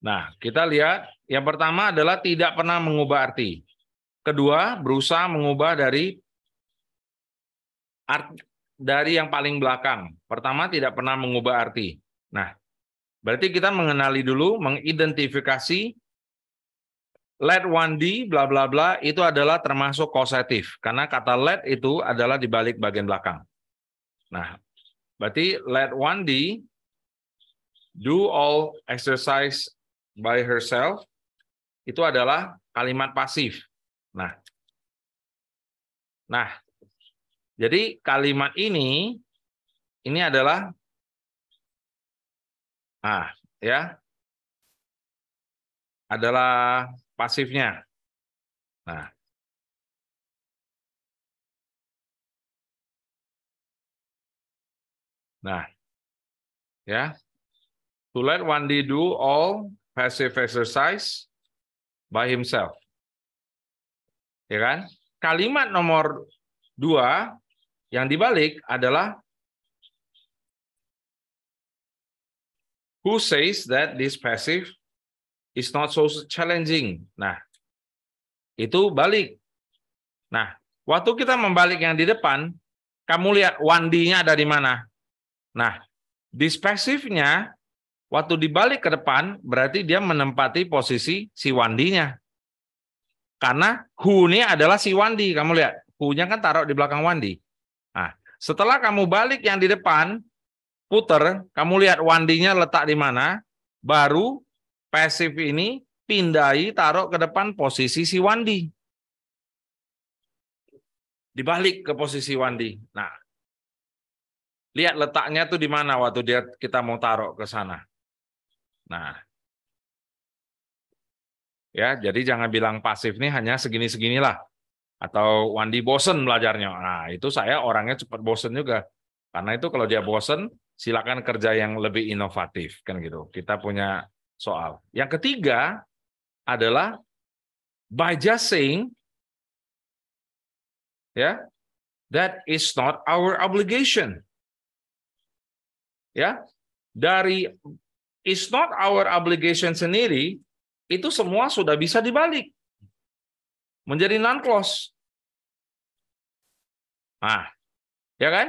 Nah, kita lihat yang pertama adalah tidak pernah mengubah arti. Kedua, berusaha mengubah dari art, dari yang paling belakang. Pertama, tidak pernah mengubah arti. Nah, berarti kita mengenali dulu, mengidentifikasi let one d bla bla bla itu adalah termasuk kausatif karena kata let itu adalah di balik bagian belakang. Nah, berarti let one d do all exercise by herself itu adalah kalimat pasif. Nah, nah, jadi kalimat ini ini adalah ah ya adalah pasifnya. Nah, nah, ya, to let one do all passive exercise by himself. Ya kan? Kalimat nomor dua yang dibalik adalah who says that this passive is not so challenging. Nah, itu balik. Nah, waktu kita membalik yang di depan, kamu lihat one D-nya ada di mana? Nah, this passive-nya Waktu dibalik ke depan, berarti dia menempati posisi si nya. Karena Hu ini adalah si Wandi. Kamu lihat, hu kan taruh di belakang Wandi. Nah, setelah kamu balik yang di depan, puter, kamu lihat nya letak di mana, baru pasif ini pindai taruh ke depan posisi si Wandi. Dibalik ke posisi Wandi. Nah, lihat letaknya tuh di mana waktu dia kita mau taruh ke sana. Nah, ya jadi jangan bilang pasif nih hanya segini-seginilah atau Wandi bosen belajarnya. Nah, itu saya orangnya cepat bosen juga. Karena itu kalau dia bosen, silakan kerja yang lebih inovatif kan gitu. Kita punya soal. Yang ketiga adalah by just saying ya, that is not our obligation. Ya. dari it's not our obligation sendiri, itu semua sudah bisa dibalik. Menjadi non-close. Nah, ya kan?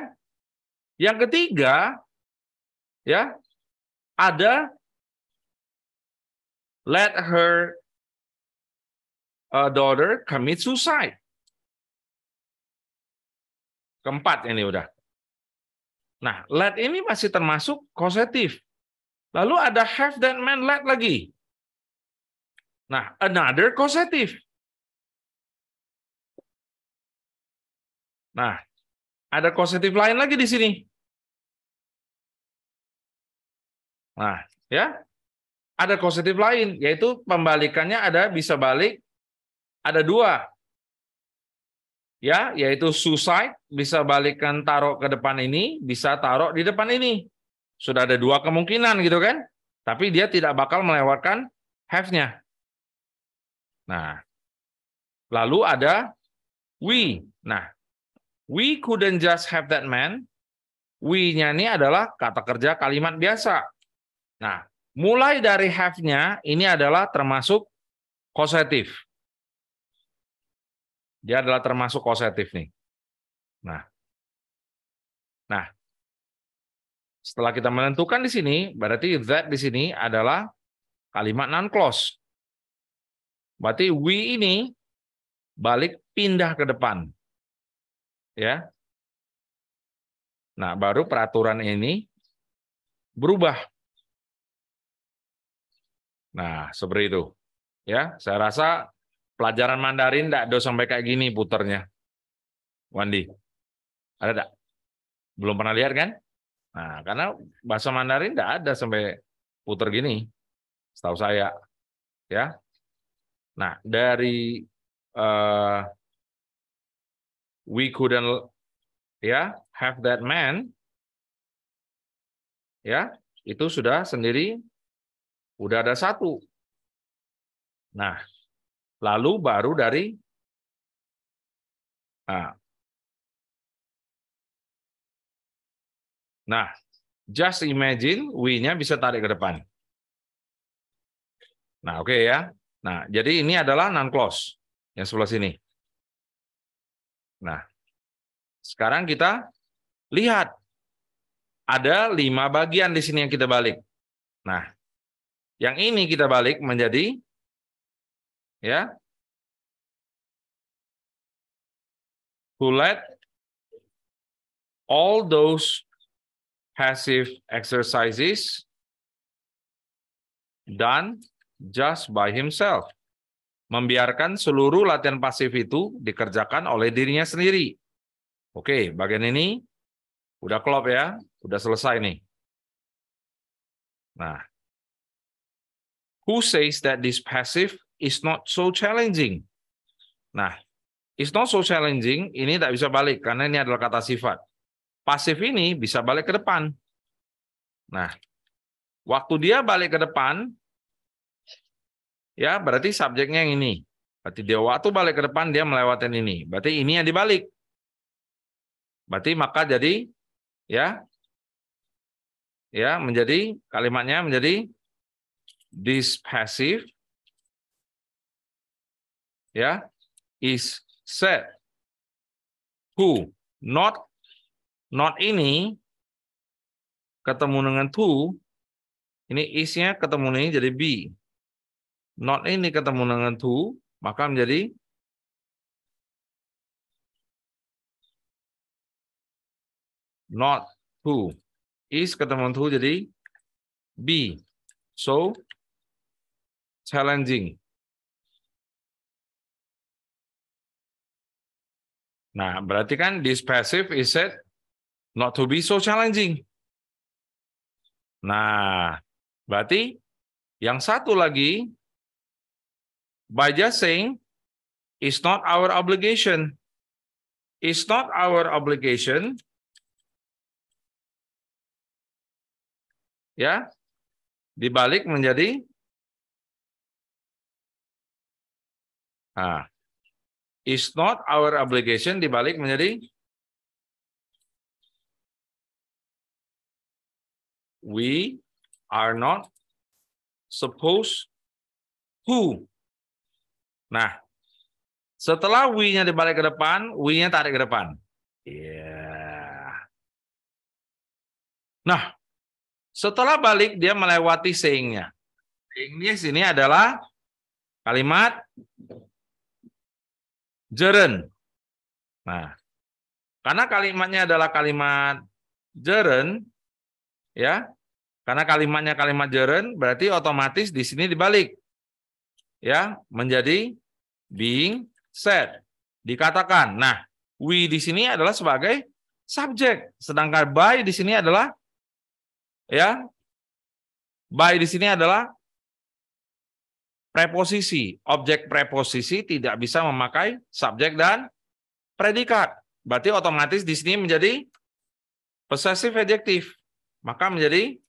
Yang ketiga, ya, ada let her uh, daughter commit suicide. Keempat ini udah. Nah, let ini masih termasuk kosetif. Lalu ada have that man let lagi. Nah, another causative. Nah, ada causative lain lagi di sini. Nah, ya. Ada causative lain, yaitu pembalikannya ada bisa balik, ada dua. Ya, yaitu suicide, bisa balikan taruh ke depan ini, bisa taruh di depan ini sudah ada dua kemungkinan gitu kan. Tapi dia tidak bakal melewatkan have-nya. Nah, lalu ada we. Nah, we couldn't just have that man. We-nya ini adalah kata kerja kalimat biasa. Nah, mulai dari have-nya ini adalah termasuk kosetif. Dia adalah termasuk kosetif nih. Nah, nah setelah kita menentukan di sini, berarti that di sini adalah kalimat non clause. Berarti we ini balik pindah ke depan. Ya. Nah, baru peraturan ini berubah. Nah, seperti itu. Ya, saya rasa pelajaran Mandarin tidak ada sampai kayak gini putarnya, Wandi, ada tak? Belum pernah lihat kan? Nah, karena bahasa Mandarin tidak ada sampai puter gini, setahu saya, ya. Nah, dari uh, we couldn't, ya, have that man, ya, itu sudah sendiri, udah ada satu. Nah, lalu baru dari, nah, Nah, just imagine W-nya bisa tarik ke depan. Nah, oke okay ya. Nah, jadi ini adalah non close yang sebelah sini. Nah, sekarang kita lihat ada lima bagian di sini yang kita balik. Nah, yang ini kita balik menjadi ya who let all those passive exercises done just by himself. Membiarkan seluruh latihan pasif itu dikerjakan oleh dirinya sendiri. Oke, bagian ini udah klop ya, udah selesai nih. Nah, who says that this passive is not so challenging? Nah, it's not so challenging, ini tak bisa balik karena ini adalah kata sifat pasif ini bisa balik ke depan. Nah, waktu dia balik ke depan, ya berarti subjeknya yang ini. Berarti dia waktu balik ke depan dia melewati ini. Berarti ini yang dibalik. Berarti maka jadi ya ya menjadi kalimatnya menjadi this passive ya is said who not not ini ketemu dengan to, ini isnya ketemu ini jadi be. Not ini ketemu dengan to, maka menjadi not to. Is ketemu to jadi be. So, challenging. Nah, berarti kan this passive is said not to be so challenging. Nah, berarti yang satu lagi, by just saying, it's not our obligation. It's not our obligation. Ya, dibalik menjadi ah, it's not our obligation dibalik menjadi we are not supposed to. Nah, setelah we-nya dibalik ke depan, we-nya tarik ke depan. Iya. Yeah. Nah, setelah balik dia melewati saying Seingnya sini adalah kalimat jeren. Nah, karena kalimatnya adalah kalimat jeren, ya. Karena kalimatnya kalimat jeren berarti otomatis di sini dibalik. Ya, menjadi being said. Dikatakan. Nah, we di sini adalah sebagai subjek, sedangkan by di sini adalah ya. By di sini adalah preposisi. Objek preposisi tidak bisa memakai subjek dan predikat. Berarti otomatis di sini menjadi possessive adjective. Maka menjadi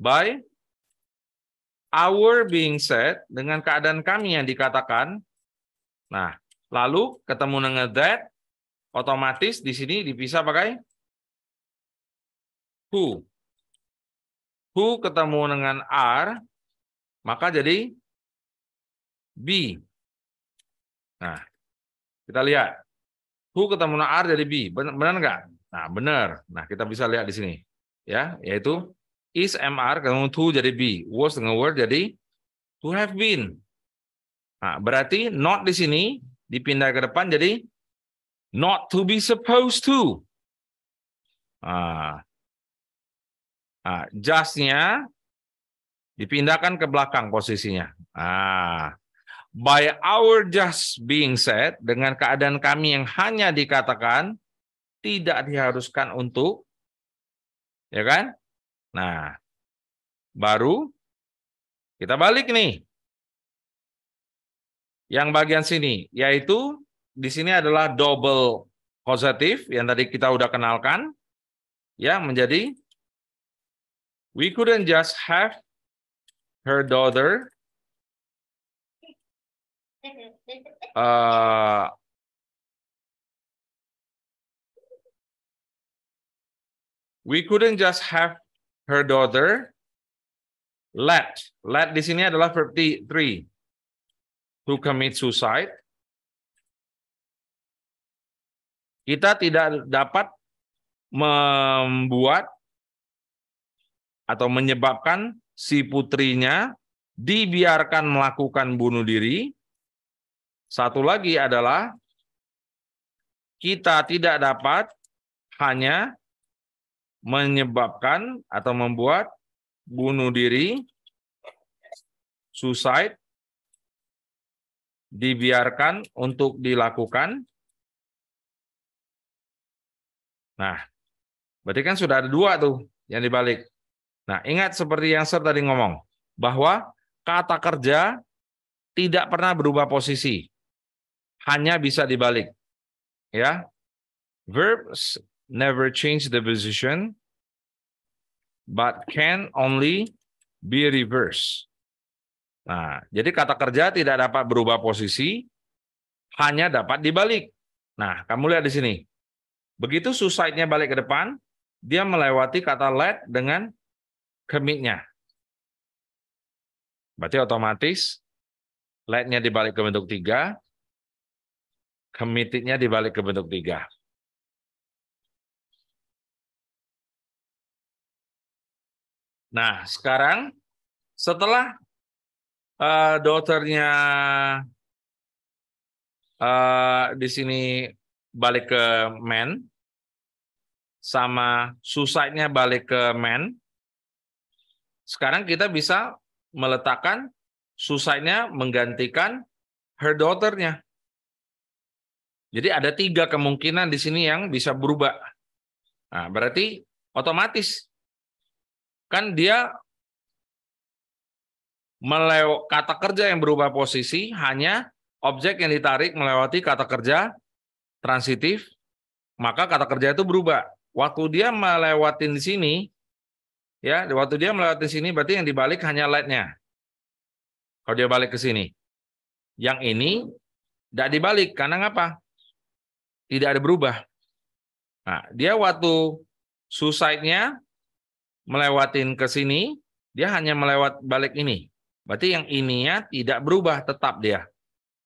by our being said dengan keadaan kami yang dikatakan. Nah, lalu ketemu dengan that otomatis di sini dipisah pakai who. Who ketemu dengan are maka jadi b Nah, kita lihat. Who ketemu dengan r jadi b Benar, benar nggak? Nah, benar. Nah, kita bisa lihat di sini. Ya, yaitu is MR ketemu to jadi be, was dengan word jadi to have been. Nah, berarti not di sini dipindah ke depan jadi not to be supposed to. Nah, nah just-nya dipindahkan ke belakang posisinya. Nah, by our just being said, dengan keadaan kami yang hanya dikatakan, tidak diharuskan untuk ya kan? Nah, baru kita balik nih. Yang bagian sini yaitu di sini adalah double positif yang tadi kita udah kenalkan ya menjadi we couldn't just have her daughter uh, We couldn't just have her daughter. Let. Let di sini adalah verb 3. To commit suicide. Kita tidak dapat membuat atau menyebabkan si putrinya dibiarkan melakukan bunuh diri. Satu lagi adalah kita tidak dapat hanya menyebabkan atau membuat bunuh diri, suicide, dibiarkan untuk dilakukan. Nah, berarti kan sudah ada dua tuh yang dibalik. Nah, ingat seperti yang Sir tadi ngomong, bahwa kata kerja tidak pernah berubah posisi. Hanya bisa dibalik. Ya. Verb never change the position, but can only be reversed. Nah, jadi kata kerja tidak dapat berubah posisi, hanya dapat dibalik. Nah, kamu lihat di sini. Begitu suicide-nya balik ke depan, dia melewati kata let dengan commit-nya. Berarti otomatis let-nya dibalik ke bentuk 3, committed-nya dibalik ke bentuk 3. Nah, sekarang setelah uh, eh, daughternya uh, eh, di sini balik ke men sama susahnya balik ke men sekarang kita bisa meletakkan susahnya menggantikan her daughter-nya. Jadi ada tiga kemungkinan di sini yang bisa berubah. Nah, berarti otomatis kan dia melew kata kerja yang berubah posisi hanya objek yang ditarik melewati kata kerja transitif, maka kata kerja itu berubah. Waktu dia melewatin di sini, ya, waktu dia melewatin sini berarti yang dibalik hanya lightnya Kalau dia balik ke sini. Yang ini tidak dibalik karena ngapa? Tidak ada berubah. Nah, dia waktu suicide-nya melewatin ke sini, dia hanya melewat balik ini. Berarti yang ininya tidak berubah, tetap dia.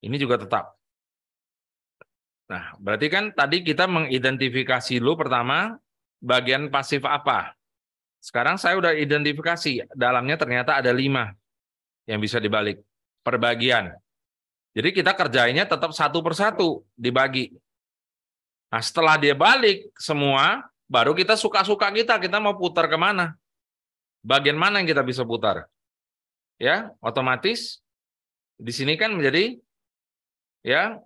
Ini juga tetap. Nah, berarti kan tadi kita mengidentifikasi lu pertama bagian pasif apa. Sekarang saya udah identifikasi, dalamnya ternyata ada lima yang bisa dibalik. Perbagian. Jadi kita kerjainnya tetap satu persatu dibagi. Nah, setelah dia balik semua, Baru kita suka-suka kita, kita mau putar kemana? Bagian mana yang kita bisa putar? Ya, otomatis di sini kan menjadi ya.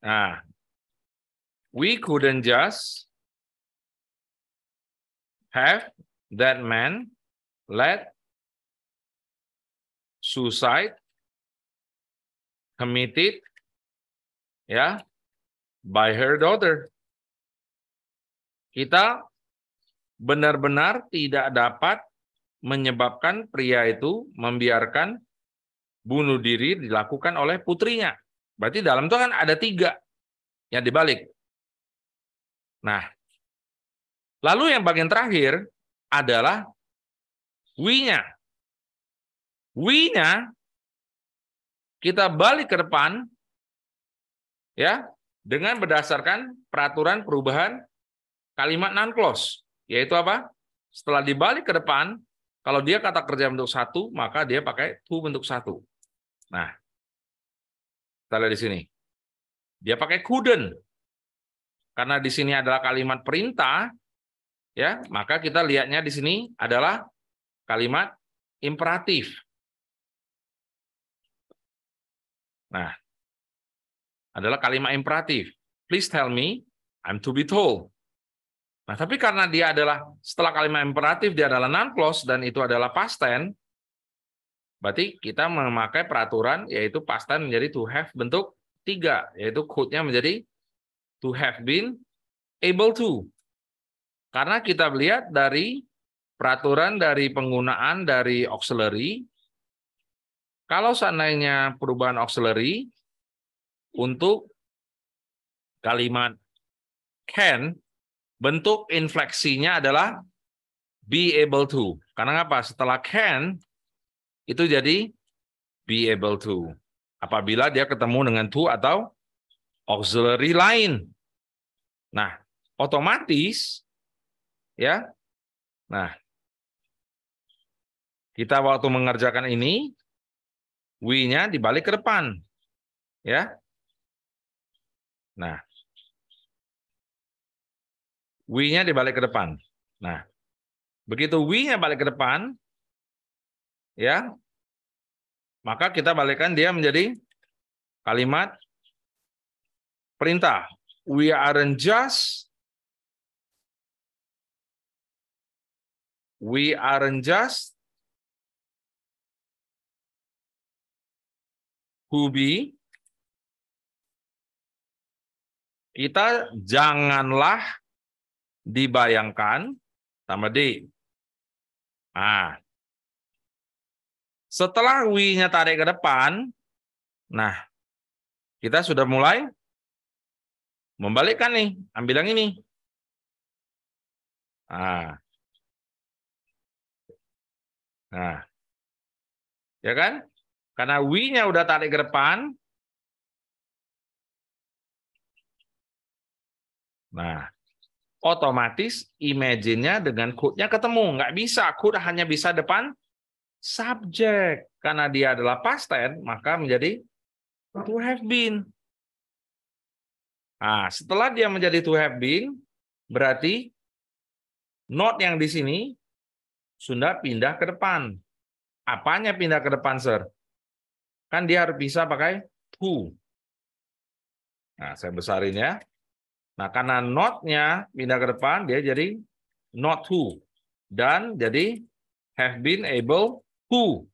Nah, we couldn't just have that man let suicide committed ya by her daughter kita benar-benar tidak dapat menyebabkan pria itu membiarkan bunuh diri dilakukan oleh putrinya. Berarti dalam itu kan ada tiga yang dibalik. Nah, lalu yang bagian terakhir adalah winya. nya w nya kita balik ke depan ya dengan berdasarkan peraturan perubahan kalimat non close, yaitu apa? Setelah dibalik ke depan, kalau dia kata kerja bentuk satu, maka dia pakai to bentuk satu. Nah, kita lihat di sini. Dia pakai couldn't. Karena di sini adalah kalimat perintah, ya, maka kita lihatnya di sini adalah kalimat imperatif. Nah, adalah kalimat imperatif. Please tell me, I'm to be told. Nah, tapi karena dia adalah setelah kalimat imperatif dia adalah non clause dan itu adalah past tense, berarti kita memakai peraturan yaitu past tense menjadi to have bentuk tiga, yaitu code-nya menjadi to have been able to. Karena kita melihat dari peraturan dari penggunaan dari auxiliary, kalau seandainya perubahan auxiliary untuk kalimat can bentuk infleksinya adalah be able to. Karena apa? Setelah can itu jadi be able to. Apabila dia ketemu dengan to atau auxiliary lain. Nah, otomatis ya. Nah, kita waktu mengerjakan ini we-nya dibalik ke depan. Ya. Nah, W-nya dibalik ke depan. Nah, begitu W-nya balik ke depan, ya, maka kita balikkan dia menjadi kalimat perintah. We aren't just we aren't just who be kita janganlah dibayangkan sama di Nah, setelah w nya tarik ke depan, nah, kita sudah mulai membalikkan nih, ambil yang ini. Nah. Nah. Ya kan? Karena w nya udah tarik ke depan. Nah otomatis imagine-nya dengan could-nya ketemu. Nggak bisa, could hanya bisa depan subjek. Karena dia adalah past tense, maka menjadi to have been. Nah, setelah dia menjadi to have been, berarti not yang di sini sudah pindah ke depan. Apanya pindah ke depan, Sir? Kan dia harus bisa pakai to. Nah, saya besarin ya. Nah, karena not-nya pindah ke depan, dia jadi not who. Dan jadi have been able to.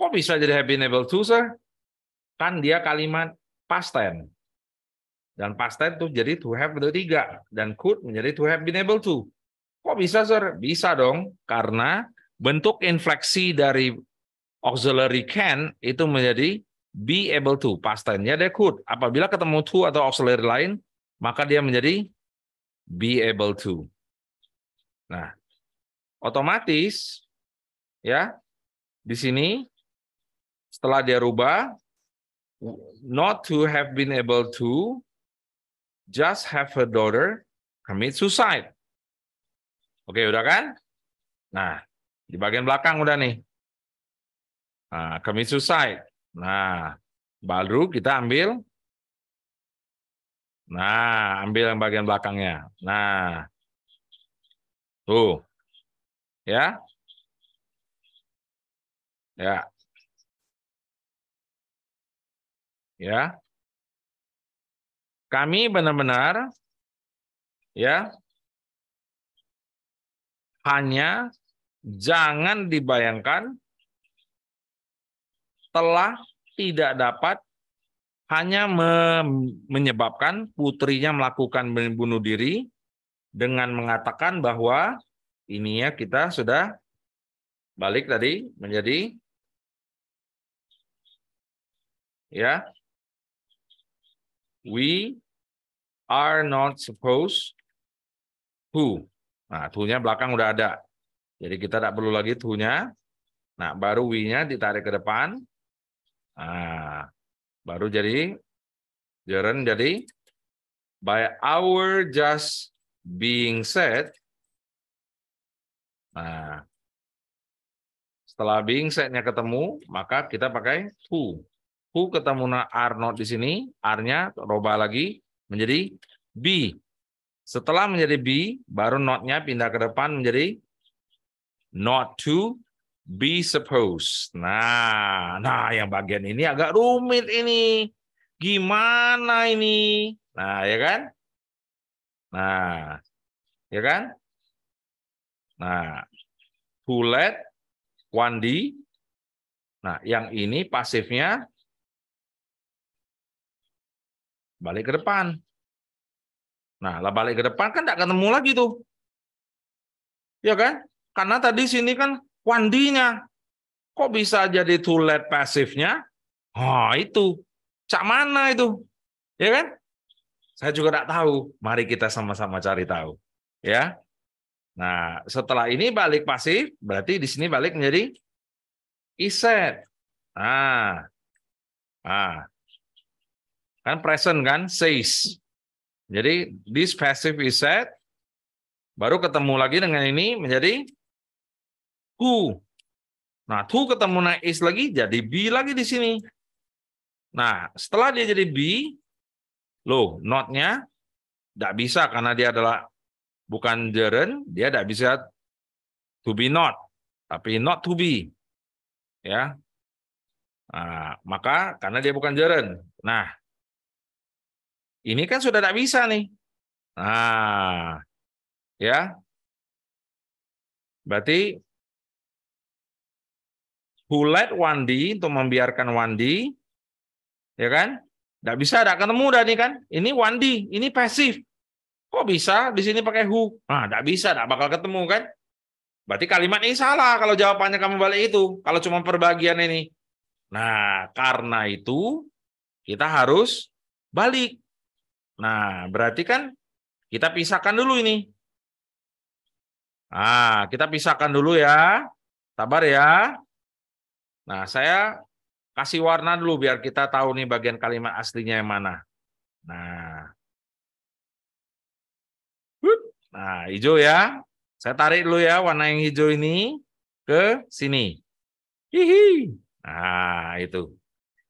Kok bisa jadi have been able to, sir? Kan dia kalimat past tense. Dan past tense tuh jadi to have the tiga. Dan could menjadi to have been able to. Kok bisa, sir? Bisa dong. Karena bentuk infleksi dari auxiliary can itu menjadi be able to. Past tense-nya dia could. Apabila ketemu to atau auxiliary lain, maka dia menjadi be able to. Nah, otomatis ya di sini setelah dia rubah not to have been able to just have a daughter commit suicide. Oke, udah kan? Nah, di bagian belakang udah nih. Nah, commit suicide. Nah, baru kita ambil Nah, ambil yang bagian belakangnya. Nah, tuh. Ya. Ya. Ya. Kami benar-benar ya hanya jangan dibayangkan telah tidak dapat hanya me menyebabkan putrinya melakukan bunuh diri dengan mengatakan bahwa ini ya kita sudah balik tadi menjadi ya we are not supposed to nah tuhnya belakang udah ada jadi kita tidak perlu lagi tuhnya nah baru we-nya ditarik ke depan nah Baru jadi Jaren jadi by our just being said. Nah, setelah being said-nya ketemu, maka kita pakai who. Who ketemu na r not di sini, r nya roba lagi menjadi b Setelah menjadi b baru not-nya pindah ke depan menjadi not to be supposed. Nah, nah yang bagian ini agak rumit ini. Gimana ini? Nah, ya kan? Nah, ya kan? Nah, Who let, one D. Nah, yang ini pasifnya balik ke depan. Nah, lah balik ke depan kan tidak ketemu lagi tuh. Ya kan? Karena tadi sini kan Wandinya. Kok bisa jadi to pasifnya? Oh, ah, itu. Cak mana itu? Ya kan? Saya juga tidak tahu. Mari kita sama-sama cari tahu. Ya. Nah, setelah ini balik pasif, berarti di sini balik menjadi iset. Ah. Ah. Kan present kan says. Jadi this passive iset, baru ketemu lagi dengan ini menjadi ku. Nah, tuh ketemu naik is lagi jadi be lagi di sini. Nah, setelah dia jadi b, loh, notnya tidak bisa karena dia adalah bukan jeren, dia tidak bisa to be not, tapi not to be. Ya. Nah, maka karena dia bukan jeren. Nah, ini kan sudah tidak bisa nih. Nah, ya. Berarti who let Wandi untuk membiarkan Wandi, ya kan? Tidak bisa, tidak ketemu dah nih kan? Ini Wandi, ini pasif. Kok bisa di sini pakai who? Nah, tidak bisa, tidak bakal ketemu kan? Berarti kalimat ini salah kalau jawabannya kamu balik itu. Kalau cuma perbagian ini. Nah, karena itu kita harus balik. Nah, berarti kan kita pisahkan dulu ini. Nah, kita pisahkan dulu ya. Sabar ya. Nah, saya kasih warna dulu biar kita tahu nih bagian kalimat aslinya yang mana. Nah, Nah, hijau ya. Saya tarik dulu ya warna yang hijau ini ke sini. Hihi. Nah, itu.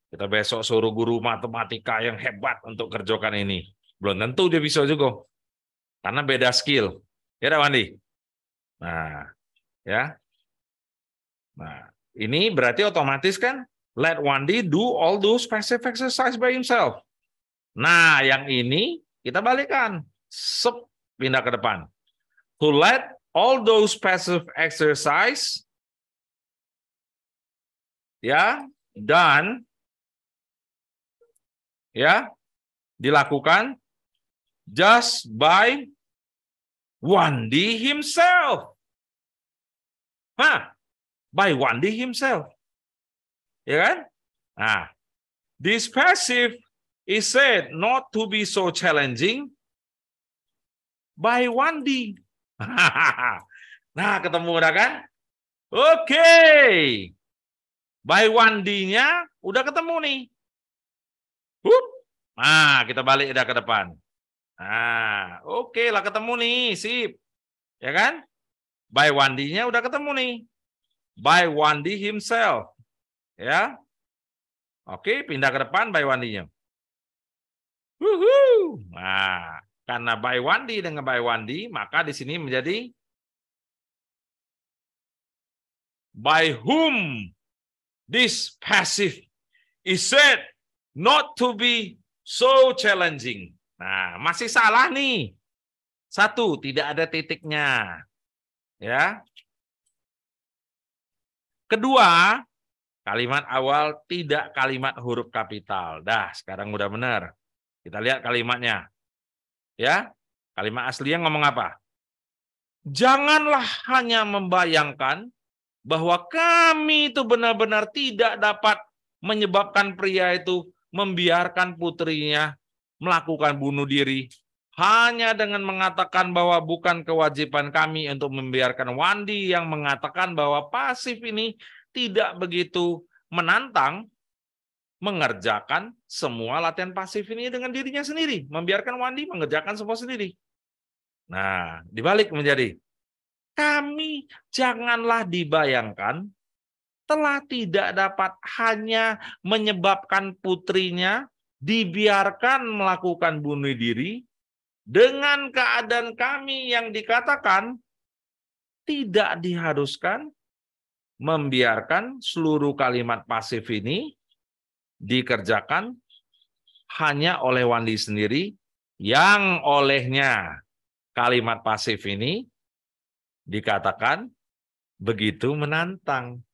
Kita besok suruh guru matematika yang hebat untuk kerjakan ini. Belum tentu dia bisa juga. Karena beda skill. Ya, Wandi? Nah, ya. Nah, ini berarti otomatis kan let Wandi do all those passive exercise by himself. Nah, yang ini kita balikkan. Sep, pindah ke depan. To let all those passive exercise ya dan ya dilakukan just by Wandi himself. Hah, by Wandi himself. Ya kan? Nah, this passive is said not to be so challenging by Wandi. nah, ketemu udah kan? Oke. Okay. By Wandi-nya udah ketemu nih. Hup. Nah, kita balik udah ke depan. Nah, oke okay lah ketemu nih, sip. Ya kan? By Wandi-nya udah ketemu nih by Wandi himself. Ya. Oke, pindah ke depan by Wandinya. Woohoo. Nah, karena by Wandi dengan by Wandi, maka di sini menjadi by whom this passive is said not to be so challenging. Nah, masih salah nih. Satu, tidak ada titiknya. Ya. Kedua, kalimat awal tidak kalimat huruf kapital. Dah, sekarang udah benar. Kita lihat kalimatnya. Ya, kalimat asli yang ngomong apa? Janganlah hanya membayangkan bahwa kami itu benar-benar tidak dapat menyebabkan pria itu membiarkan putrinya melakukan bunuh diri hanya dengan mengatakan bahwa bukan kewajiban kami untuk membiarkan Wandi yang mengatakan bahwa pasif ini tidak begitu menantang mengerjakan semua latihan pasif ini dengan dirinya sendiri, membiarkan Wandi mengerjakan semua sendiri. Nah, dibalik menjadi kami janganlah dibayangkan telah tidak dapat hanya menyebabkan putrinya dibiarkan melakukan bunuh diri dengan keadaan kami yang dikatakan tidak diharuskan membiarkan seluruh kalimat pasif ini dikerjakan hanya oleh Wandi sendiri yang olehnya kalimat pasif ini dikatakan begitu menantang.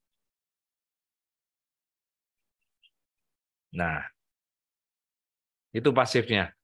Nah, itu pasifnya.